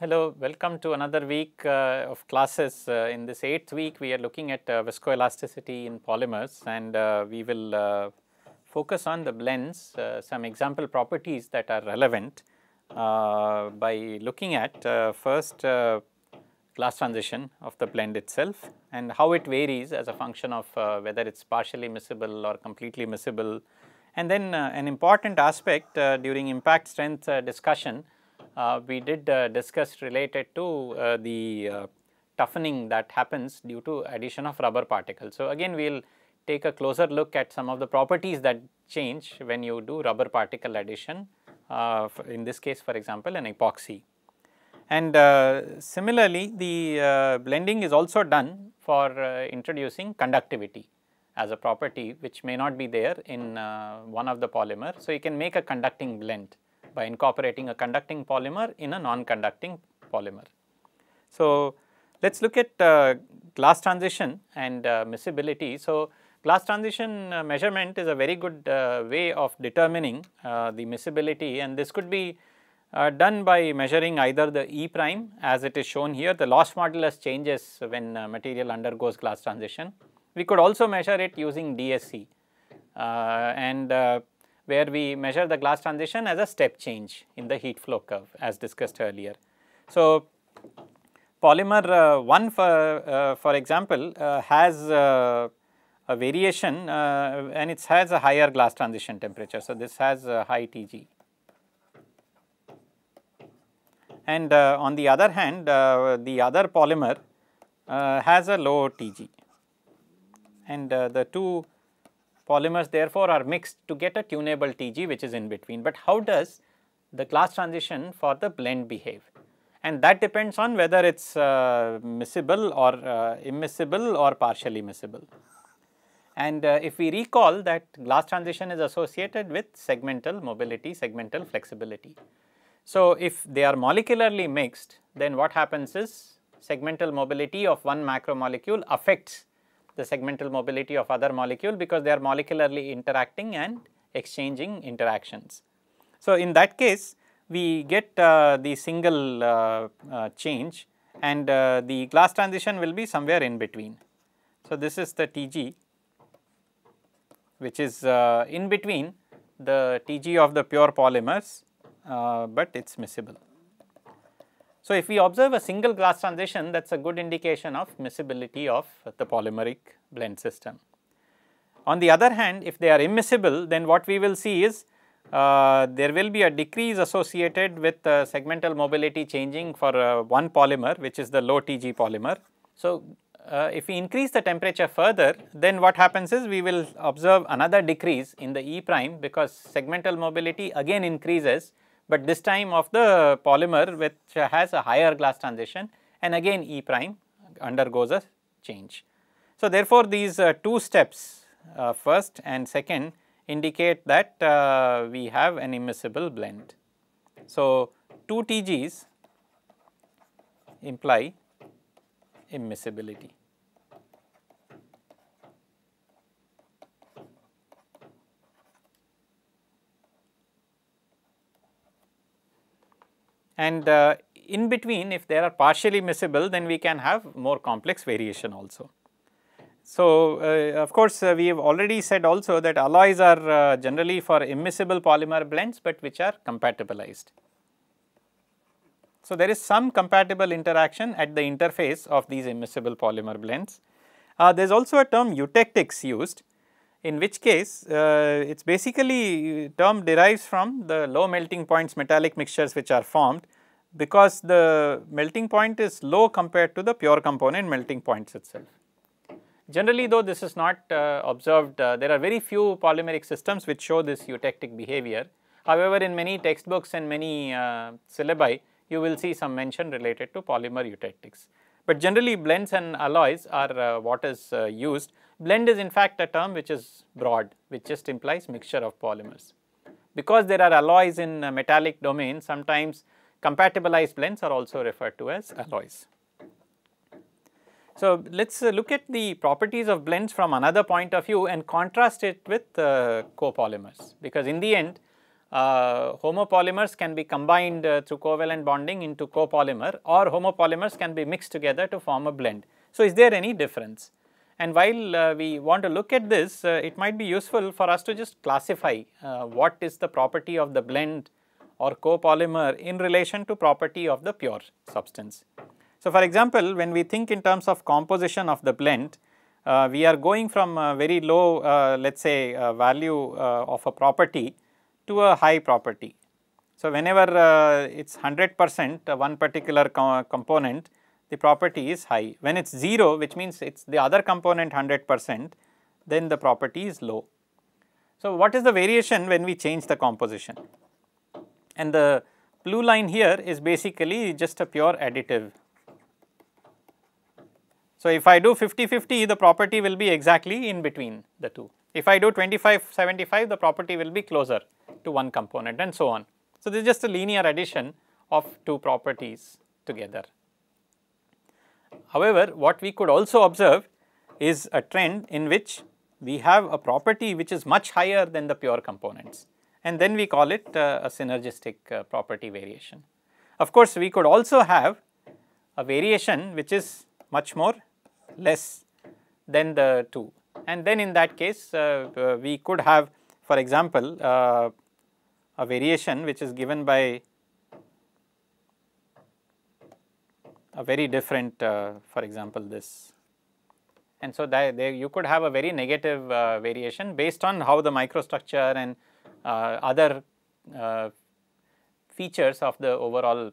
Hello, welcome to another week uh, of classes. Uh, in this eighth week, we are looking at uh, viscoelasticity in polymers and uh, we will uh, focus on the blends, uh, some example properties that are relevant by looking at first glass transition of the blend itself and how it varies as a function of whether it is partially miscible or completely miscible. And then an important aspect during impact strength discussion uh, we did uh, discuss related to uh, the toughening that happens due to addition of rubber particles. So, again we will take a closer look at some of the properties that change when you do rubber particle addition uh, in this case for example an epoxy. And uh, similarly the uh, blending is also done for introducing conductivity as a property which may not be there in one of the polymer. So, you can make a conducting blend by incorporating a conducting polymer in a non-conducting polymer. So, let us look at uh, glass transition and uh, miscibility. So, glass transition uh, measurement is a very good uh, way of determining uh, the miscibility and this could be uh, done by measuring either the E prime as it is shown here, the loss modulus changes when material undergoes glass transition. We could also measure it using DSC and where we measure the glass transition as a step change in the heat flow curve as discussed earlier. So, polymer uh, 1 for, uh, for example uh, has a variation and it has a higher glass transition temperature. So, this has a high Tg and uh, on the other hand uh, the other polymer uh, has a low Tg and the two Polymers therefore are mixed to get a tunable TG which is in between. But how does the class transition for the blend behave? And that depends on whether it is uh, miscible or uh, immiscible or partially miscible. And uh, if we recall that glass transition is associated with segmental mobility, segmental flexibility. So, if they are molecularly mixed, then what happens is segmental mobility of one macromolecule affects the segmental mobility of other molecule because they are molecularly interacting and exchanging interactions. So, in that case we get uh, the single uh, uh, change and uh, the glass transition will be somewhere in between. So, this is the Tg which is uh, in between the Tg of the pure polymers, uh, but it is miscible. So, if we observe a single glass transition that is a good indication of miscibility of the polymeric blend system. On the other hand, if they are immiscible then what we will see is uh, there will be a decrease associated with uh, segmental mobility changing for uh, one polymer which is the low TG polymer. So, uh, if we increase the temperature further then what happens is we will observe another decrease in the E prime because segmental mobility again increases but this time of the polymer which has a higher glass transition and again E prime undergoes a change. So, therefore, these uh, two steps uh, first and second indicate that uh, we have an immiscible blend. So, 2 TGs imply immiscibility. and uh, in between if there are partially miscible then we can have more complex variation also. So, uh, of course, uh, we have already said also that alloys are uh, generally for immiscible polymer blends, but which are compatibilized. So, there is some compatible interaction at the interface of these immiscible polymer blends. Uh, there is also a term eutectics used in which case uh, it is basically uh, term derives from the low melting points metallic mixtures which are formed because the melting point is low compared to the pure component melting points itself. Generally though this is not uh, observed, uh, there are very few polymeric systems which show this eutectic behavior. However, in many textbooks and many uh, syllabi you will see some mention related to polymer eutectics. But generally blends and alloys are uh, what is uh, used. Blend is in fact a term which is broad, which just implies mixture of polymers. Because there are alloys in metallic domain, sometimes compatibilized blends are also referred to as alloys. So, let us uh, look at the properties of blends from another point of view and contrast it with uh, copolymers because in the end uh, homopolymers can be combined uh, through covalent bonding into copolymer or homopolymers can be mixed together to form a blend. So, is there any difference? And while uh, we want to look at this, uh, it might be useful for us to just classify uh, what is the property of the blend or copolymer in relation to property of the pure substance. So, for example, when we think in terms of composition of the blend, uh, we are going from a very low let us say value of a property to a high property. So, whenever uh, it is 100 percent uh, one particular co component, the property is high. When it is 0, which means it is the other component 100 percent, then the property is low. So, what is the variation when we change the composition? And the blue line here is basically just a pure additive. So, if I do 50-50, the property will be exactly in between the two. If I do 25, 75, the property will be closer to one component and so on. So, this is just a linear addition of two properties together. However, what we could also observe is a trend in which we have a property which is much higher than the pure components and then we call it uh, a synergistic uh, property variation. Of course, we could also have a variation which is much more less than the two and then in that case uh, uh, we could have for example uh, a variation which is given by a very different for example this and so that you could have a very negative uh, variation based on how the microstructure and uh, other uh, features of the overall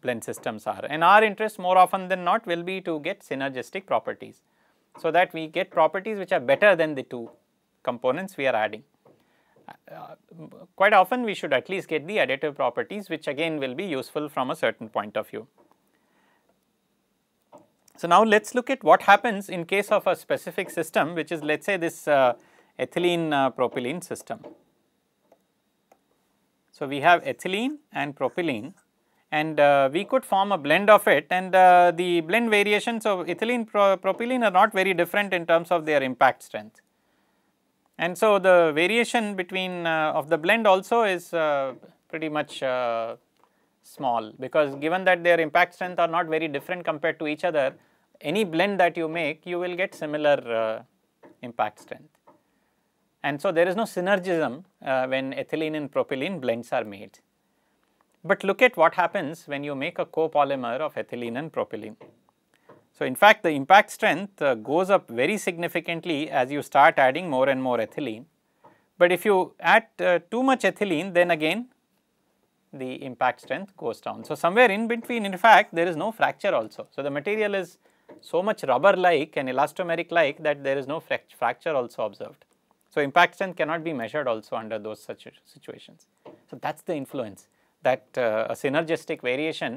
blend systems are. And our interest more often than not will be to get synergistic properties so that we get properties which are better than the two components we are adding. Uh, quite often we should at least get the additive properties which again will be useful from a certain point of view. So, now let us look at what happens in case of a specific system which is let us say this uh, ethylene uh, propylene system. So, we have ethylene and propylene and uh, we could form a blend of it and uh, the blend variations of ethylene pro propylene are not very different in terms of their impact strength. And so, the variation between uh, of the blend also is uh, pretty much uh, small because given that their impact strength are not very different compared to each other, any blend that you make you will get similar uh, impact strength. And so, there is no synergism when ethylene and propylene blends are made. But look at what happens when you make a copolymer of ethylene and propylene. So, in fact, the impact strength uh, goes up very significantly as you start adding more and more ethylene. But if you add uh, too much ethylene, then again the impact strength goes down. So, somewhere in between, in fact, there is no fracture also. So, the material is so much rubber like and elastomeric like that there is no fracture also observed. So, impact strength cannot be measured also under those such situations. So, that is the influence that uh, a synergistic variation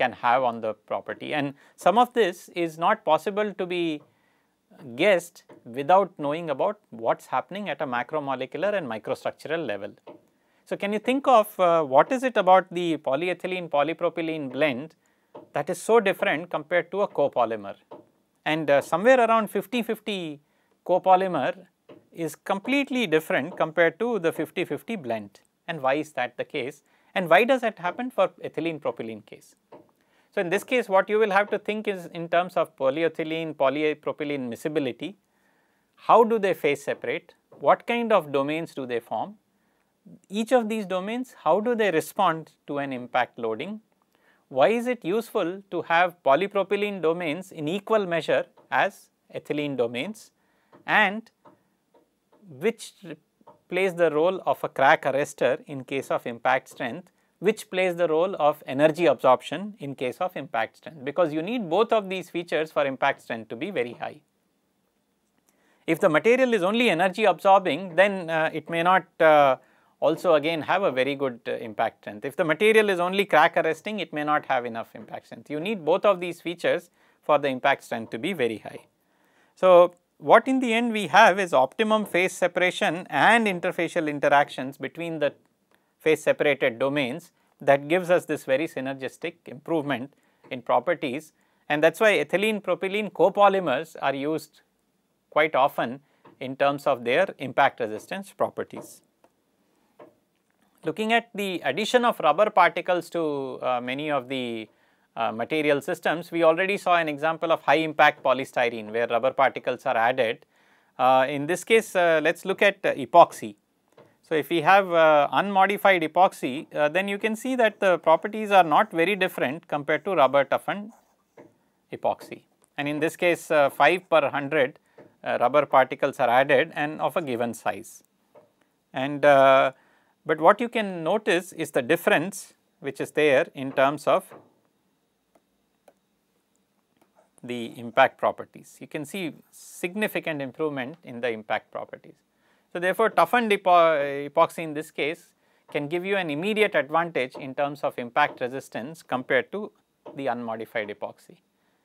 can have on the property. And some of this is not possible to be guessed without knowing about what is happening at a macromolecular and microstructural level. So, can you think of uh, what is it about the polyethylene polypropylene blend that is so different compared to a copolymer? And uh, somewhere around 50-50 copolymer is completely different compared to the 50-50 blend and why is that the case? And why does that happen for ethylene propylene case? So, in this case what you will have to think is in terms of polyethylene, polypropylene miscibility, how do they phase separate, what kind of domains do they form, each of these domains how do they respond to an impact loading, why is it useful to have polypropylene domains in equal measure as ethylene domains and which plays the role of a crack arrestor in case of impact strength, which plays the role of energy absorption in case of impact strength, because you need both of these features for impact strength to be very high. If the material is only energy absorbing, then uh, it may not uh, also again have a very good uh, impact strength. If the material is only crack arresting, it may not have enough impact strength. You need both of these features for the impact strength to be very high. So, what in the end we have is optimum phase separation and interfacial interactions between the phase separated domains that gives us this very synergistic improvement in properties and that is why ethylene propylene copolymers are used quite often in terms of their impact resistance properties. Looking at the addition of rubber particles to uh, many of the uh, material systems, we already saw an example of high impact polystyrene where rubber particles are added. Uh, in this case, uh, let us look at uh, epoxy. So, if we have uh, unmodified epoxy, then you can see that the properties are not very different compared to rubber toughened epoxy. And in this case, 5 per 100 rubber particles are added and of a given size. And but what you can notice is the difference which is there in terms of the impact properties. You can see significant improvement in the impact properties. So, therefore, toughened epo epoxy in this case can give you an immediate advantage in terms of impact resistance compared to the unmodified epoxy.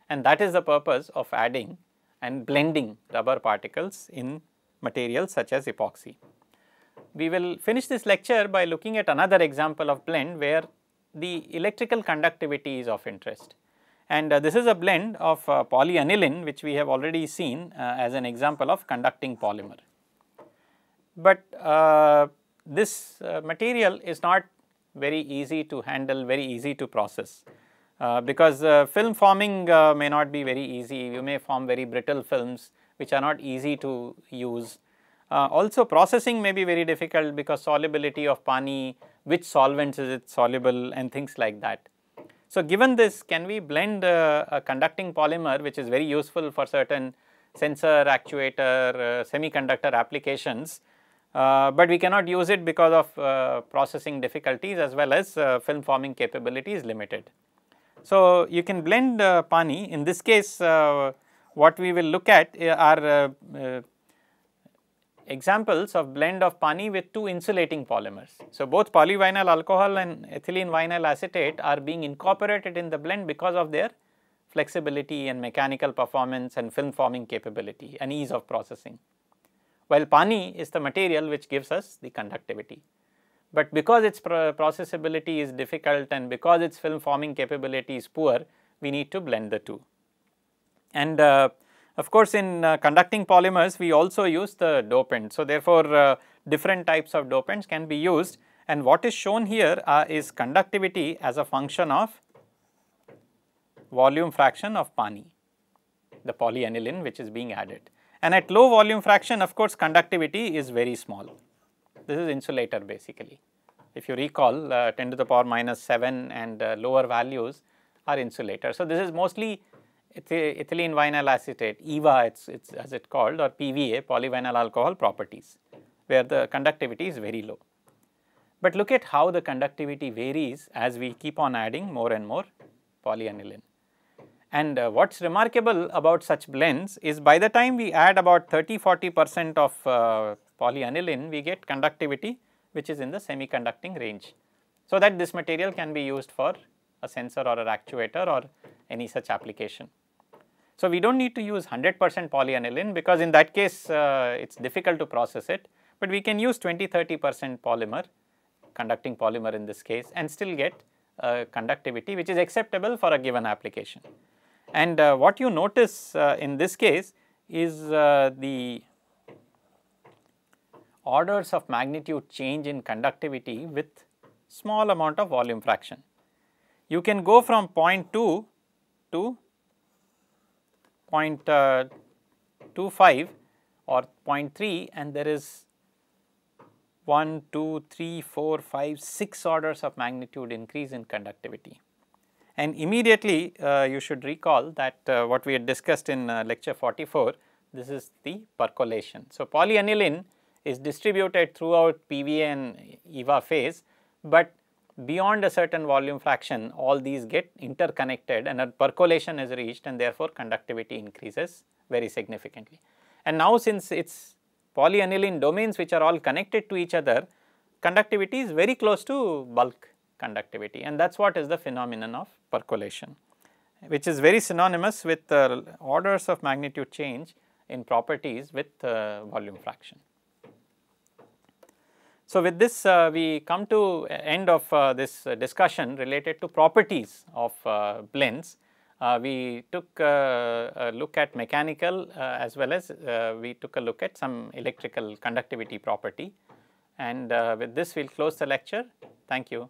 And that is the purpose of adding and blending rubber particles in materials such as epoxy. We will finish this lecture by looking at another example of blend where the electrical conductivity is of interest. And uh, this is a blend of uh, polyaniline which we have already seen uh, as an example of conducting polymer. But this material is not very easy to handle, very easy to process. Uh, because uh, film forming uh, may not be very easy, you may form very brittle films which are not easy to use. also processing may be very difficult because solubility of pani, which solvents is it soluble and things like that. So, given this can we blend uh, a conducting polymer which is very useful for certain sensor actuator uh, semiconductor applications, uh, but we cannot use it because of uh, processing difficulties as well as uh, film forming capabilities limited. So, you can blend uh, pani in this case what we will look at are examples of blend of pani with two insulating polymers. So, both polyvinyl alcohol and ethylene vinyl acetate are being incorporated in the blend because of their flexibility and mechanical performance and film forming capability and ease of processing. While pani is the material which gives us the conductivity. But because its pro processability is difficult and because its film forming capability is poor, we need to blend the two. And uh, of course, in uh, conducting polymers, we also use the dopant. So, therefore, uh, different types of dopants can be used and what is shown here uh, is conductivity as a function of volume fraction of Pani, the polyaniline which is being added. And at low volume fraction, of course, conductivity is very small. This is insulator basically. If you recall, uh, 10 to the power minus 7 and uh, lower values are insulator. So, this is mostly ethylene vinyl acetate, EVA it's, it's as it called or PVA polyvinyl alcohol properties where the conductivity is very low. But look at how the conductivity varies as we keep on adding more and more polyaniline. And uh, what is remarkable about such blends is by the time we add about 30-40 percent of uh, polyaniline, we get conductivity which is in the semiconducting range. So, that this material can be used for a sensor or an actuator or any such application. So we don't need to use 100% polyaniline because in that case uh, it's difficult to process it, but we can use 20-30% polymer, conducting polymer in this case and still get uh, conductivity which is acceptable for a given application. And uh, what you notice uh, in this case is uh, the orders of magnitude change in conductivity with small amount of volume fraction. You can go from 0.2 to uh, 0.25 or 0.3 and there is 1, 2, 3, 4, 5, 6 orders of magnitude increase in conductivity. And immediately uh, you should recall that uh, what we had discussed in uh, lecture 44, this is the percolation. So, polyaniline is distributed throughout PVA and EVA phase, but beyond a certain volume fraction all these get interconnected and a percolation is reached and therefore conductivity increases very significantly. And now since it is polyaniline domains which are all connected to each other, conductivity is very close to bulk conductivity and that is what is the phenomenon of percolation which is very synonymous with uh, orders of magnitude change in properties with uh, volume fraction. So, with this uh, we come to end of uh, this discussion related to properties of uh, blends. Uh, we took uh, a look at mechanical uh, as well as we took a look at some electrical conductivity property and with this we will close the lecture. Thank you.